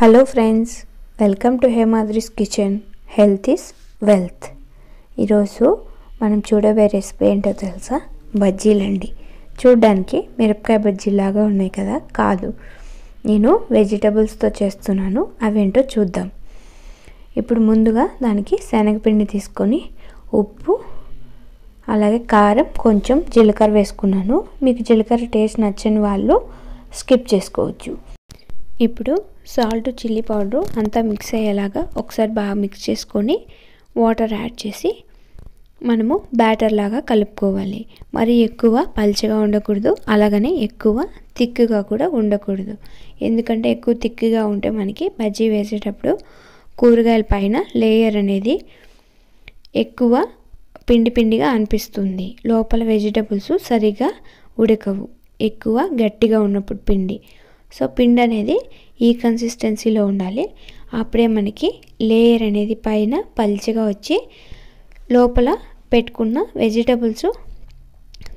hello friends welcome to Hemadri's kitchen health is wealth ఈరోజు మనం చూడబోయే రెసిపీ ఏంటో తెలుసా బజ్జీలండి చూడ్డానికి మిరపకాయ బజ్జీలాగా ఉన్నాయి కదా కాదు నేను వెజిటబుల్స్తో చేస్తున్నాను అవేంటో చూద్దాం ఇప్పుడు ముందుగా దానికి శనగపిండి తీసుకొని ఉప్పు అలాగే కారం కొంచెం జీలకర్ర వేసుకున్నాను మీకు జీలకర్ర టేస్ట్ నచ్చని వాళ్ళు స్కిప్ చేసుకోవచ్చు ఇప్పుడు సాల్ట్ చిల్లీ పౌడరు అంతా మిక్స్ అయ్యేలాగా ఒకసారి బాగా మిక్స్ చేసుకొని వాటర్ యాడ్ చేసి మనము బ్యాటర్ లాగా కలుపుకోవాలి మరి ఎక్కువ పల్చగా ఉండకూడదు అలాగనే ఎక్కువ తిక్కుగా కూడా ఉండకూడదు ఎందుకంటే ఎక్కువ తిక్కుగా ఉంటే మనకి బజ్జీ వేసేటప్పుడు కూరగాయల పైన లేయర్ అనేది ఎక్కువ పిండి పిండిగా అనిపిస్తుంది లోపల వెజిటబుల్స్ సరిగా ఉడకవు ఎక్కువ గట్టిగా ఉన్నప్పుడు పిండి సో పిండి అనేది ఈ కన్సిస్టెన్సీలో ఉండాలి అప్పుడే మనకి లేయర్ అనేది పైన పల్చగా వచ్చి లోపల పెట్టుకున్న వెజిటబుల్స్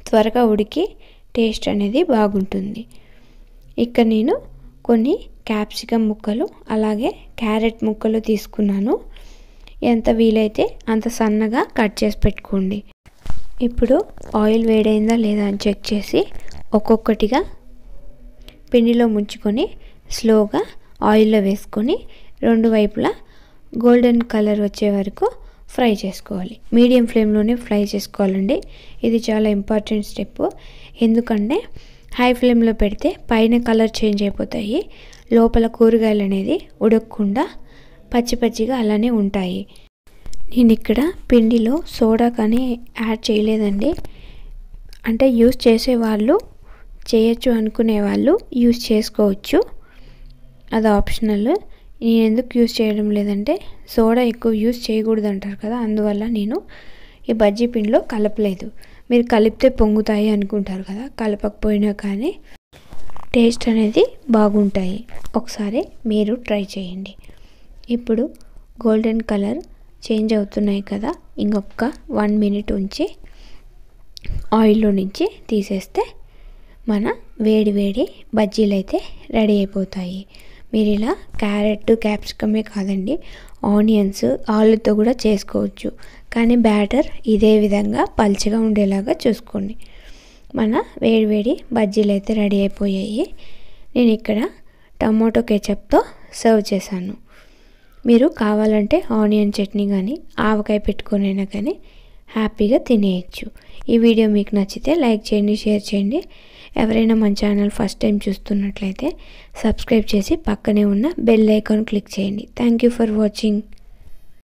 త్వరగా ఉడికి టేస్ట్ అనేది బాగుంటుంది ఇక్కడ నేను కొన్ని క్యాప్సికమ్ ముక్కలు అలాగే క్యారెట్ ముక్కలు తీసుకున్నాను ఎంత వీలైతే అంత సన్నగా కట్ చేసి పెట్టుకోండి ఇప్పుడు ఆయిల్ వేడైందా లేదా అని చెక్ చేసి ఒక్కొక్కటిగా పిండిలో ముంచుకొని స్లోగా ఆయిల్లో వేసుకొని రెండు వైపులా గోల్డెన్ కలర్ వచ్చే వరకు ఫ్రై చేసుకోవాలి మీడియం ఫ్లేమ్లోనే ఫ్రై చేసుకోవాలండి ఇది చాలా ఇంపార్టెంట్ స్టెప్ ఎందుకంటే హై ఫ్లేమ్లో పెడితే పైన కలర్ చేంజ్ అయిపోతాయి లోపల కూరగాయలు అనేది ఉడకకుండా పచ్చి పచ్చిగా అలానే ఉంటాయి నేను ఇక్కడ పిండిలో సోడా కానీ యాడ్ చేయలేదండి అంటే యూస్ చేసేవాళ్ళు చేయొచ్చు అనుకునే వాళ్ళు యూజ్ చేసుకోవచ్చు అది ఆప్షనల్ నేను ఎందుకు యూజ్ చేయడం లేదంటే సోడా ఎక్కువ యూజ్ చేయకూడదు అంటారు కదా అందువల్ల నేను ఈ బజ్జీ పిండిలో కలపలేదు మీరు కలిపితే పొంగుతాయి అనుకుంటారు కదా కలపకపోయినా కానీ టేస్ట్ అనేది బాగుంటాయి ఒకసారి మీరు ట్రై చేయండి ఇప్పుడు గోల్డెన్ కలర్ చేంజ్ అవుతున్నాయి కదా ఇంకొక వన్ మినిట్ ఉంచి ఆయిల్లో నుంచి తీసేస్తే మన వేడి వేడి బజ్జీలు అయితే రెడీ అయిపోతాయి మీరు ఇలా క్యారెట్ క్యాప్సికమే కాదండి ఆనియన్స్ ఆలుతో కూడా చేసుకోవచ్చు కానీ బ్యాటర్ ఇదే విధంగా పలుచగా ఉండేలాగా చూసుకోండి మన వేడివేడి బజ్జీలు అయితే రెడీ అయిపోయాయి నేను ఇక్కడ టమాటో కెచప్తో సర్వ్ చేశాను మీరు కావాలంటే ఆనియన్ చట్నీ కానీ ఆవకాయ పెట్టుకునైనా కానీ హ్యాపీగా తినేయచ్చు ఈ వీడియో మీకు నచ్చితే లైక్ చేయండి షేర్ చేయండి ఎవరైనా మన ఛానల్ ఫస్ట్ టైం చూస్తున్నట్లయితే సబ్స్క్రైబ్ చేసి పక్కనే ఉన్న బెల్ ఐకాన్ క్లిక్ చేయండి థ్యాంక్ ఫర్ వాచింగ్